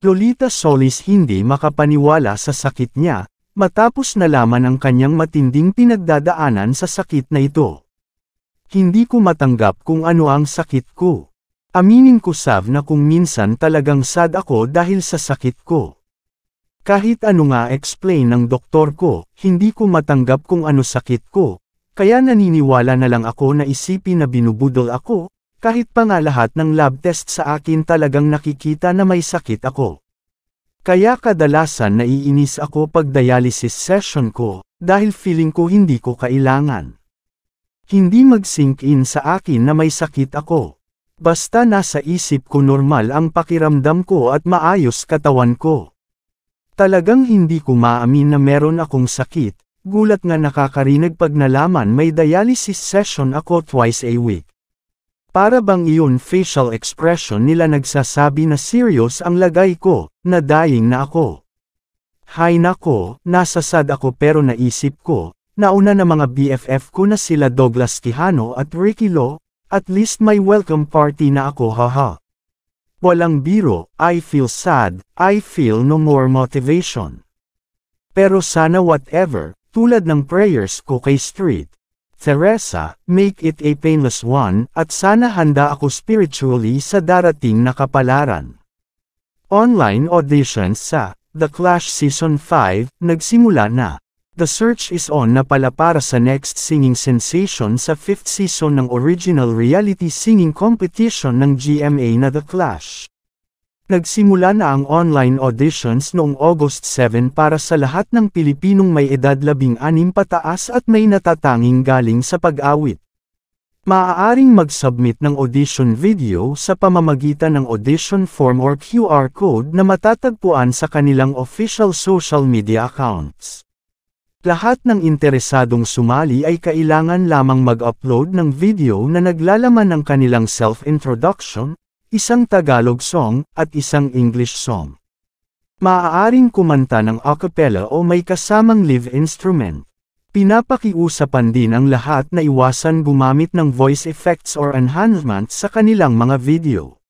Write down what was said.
Lolita Solis hindi makapaniwala sa sakit niya, matapos nalaman ang kanyang matinding pinagdadaanan sa sakit na ito. Hindi ko matanggap kung ano ang sakit ko. Aminin ko Sav na kung minsan talagang sad ako dahil sa sakit ko. Kahit ano nga explain ng doktor ko, hindi ko matanggap kung ano sakit ko, kaya naniniwala na lang ako na isipin na binubudol ako, kahit pa nga lahat ng lab test sa akin talagang nakikita na may sakit ako. Kaya kadalasan naiinis ako pag dialysis session ko, dahil feeling ko hindi ko kailangan. Hindi mag-sink in sa akin na may sakit ako. Basta nasa isip ko normal ang pakiramdam ko at maayos katawan ko. Talagang hindi ko maamin na meron akong sakit, gulat nga nakakarinig pag nalaman may dialysis session ako twice a week. Para bang iyon facial expression nila nagsasabi na serious ang lagay ko, na dying na ako. Hay nako, nasasad ako pero naisip ko, nauna na mga BFF ko na sila Douglas Quijano at Ricky Lo, at least may welcome party na ako haha. Walang biro, I feel sad, I feel no more motivation. Pero sana whatever, tulad ng prayers ko kay Street. Teresa, make it a painless one at sana handa ako spiritually sa darating na kapalaran. Online auditions sa The Clash Season 5 nagsimula na. The search is on na pala para sa next singing sensation sa 5th season ng original reality singing competition ng GMA na The Clash. Nagsimula na ang online auditions noong August 7 para sa lahat ng Pilipinong may edad 16 pataas at may natatanging galing sa pag-awit. Maaaring mag-submit ng audition video sa pamamagitan ng audition form or QR code na matatagpuan sa kanilang official social media accounts. Lahat ng interesadong sumali ay kailangan lamang mag-upload ng video na naglalaman ng kanilang self-introduction, isang Tagalog song, at isang English song. Maaaring kumanta ng acapella o may kasamang live instrument. Pinapakiusapan din ang lahat na iwasan gumamit ng voice effects or enhancements sa kanilang mga video.